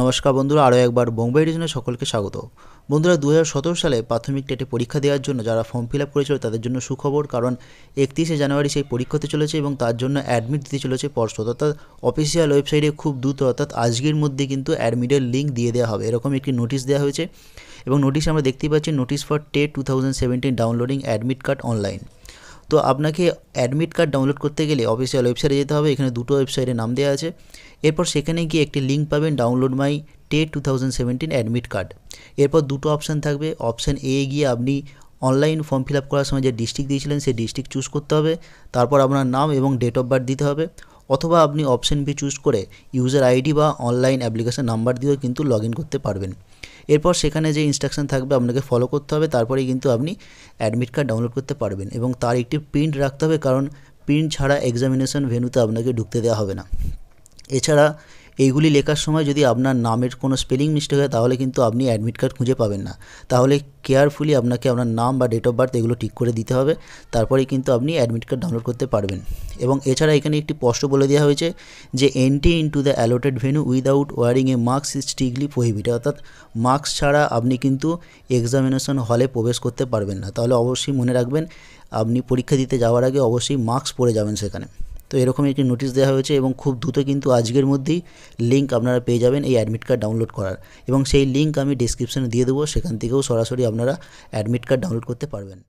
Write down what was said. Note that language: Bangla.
নমস্কার বন্ধুরা আরও একবার বোম্বাই ডিজনে সকলকে স্বাগত বন্ধুরা দু সালে প্রাথমিক টেটে পরীক্ষা দেওয়ার জন্য যারা ফর্ম ফিল আপ করেছিল তাদের জন্য সুখবর কারণ একত্রিশে জানুয়ারি সেই পরীক্ষাতে চলেছে এবং তার জন্য অ্যাডমিট দিতে চলেছে পর্ষদ অর্থাৎ অফিসিয়াল ওয়েবসাইটে খুব দ্রুত অর্থাৎ আজকের মধ্যে কিন্তু অ্যাডমিটের লিঙ্ক দিয়ে দেওয়া হবে এরকম একটি নোটিশ দেওয়া হয়েছে এবং নোটিশ আমরা দেখতেই পাচ্ছি notice for TET two downloading admit card online তো আপনাকে অ্যাডমিট কার্ড ডাউনলোড করতে গেলে অফিসিয়াল ওয়েবসাইটে যেতে হবে এখানে দুটো ওয়েবসাইটে নাম দেওয়া আছে এরপর সেখানে গিয়ে একটি লিঙ্ক পাবেন download my TET two thousand seventeen admit card এরপর দুটো অপশান থাকবে অপশান এ গিয়ে আপনি অনলাইন ফর্ম ফিল আপ করার সময় যে ডিস্ট্রিক্ট দিয়েছিলেন সেই ডিস্ট্রিক্ট চুজ করতে হবে তারপর আপনার নাম এবং ডেট অফ বার্থ দিতে হবে অথবা আপনি অপশান বি চুজ করে ইউজার আইডি বা অনলাইন অ্যাপ্লিকেশন নাম্বার দিয়েও কিন্তু লগ করতে পারবেন এরপর সেখানে যে ইনস্ট্রাকশান থাকবে আপনাকে ফলো করতে হবে তারপরেই কিন্তু আপনি অ্যাডমিট কার্ড ডাউনলোড করতে পারবেন এবং তার একটি প্রিন্ট রাখতে হবে কারণ প্রিন্ট ছাড়া এক্সামিনেশন ভেনুতে আপনাকে ঢুকতে দেওয়া হবে না এছাড়া এইগুলি লেখার সময় যদি আপনার নামের কোনো স্পেলিং মিস্টেক হয় তাহলে কিন্তু আপনি অ্যাডমিট কার্ড খুঁজে পাবেন না তাহলে কেয়ারফুলি আপনাকে আপনার নাম বা ডেট অফ বার্থ এগুলো ঠিক করে দিতে হবে তারপরে কিন্তু আপনি অ্যাডমিট কার্ড ডাউনলোড করতে পারবেন এবং এছাড়া এখানে একটি স্পষ্ট বলে দেওয়া হয়েছে যে entry into the allotted venue without wearing a mask is strictly prohibited অর্থাৎ মার্কস ছাড়া আপনি কিন্তু এক্সামিনেশন হলে প্রবেশ করতে পারবেন না তাহলে অবশ্যই মনে রাখবেন আপনি পরীক্ষা দিতে যাওয়ার আগে অবশ্যই মার্কস পরে যাবেন সেখানে তো এরকম একটি নোটিশ দেওয়া হয়েছে এবং খুব দ্রুত কিন্তু আজকের মধ্যেই লিঙ্ক আপনারা পেয়ে যাবেন এই অ্যাডমিট কার্ড ডাউনলোড করার এবং সেই লিঙ্ক আমি ডিসক্রিপশানে দিয়ে দেবো সেখান থেকেও সরাসরি আপনারা অ্যাডমিট কার্ড ডাউনলোড করতে পারবেন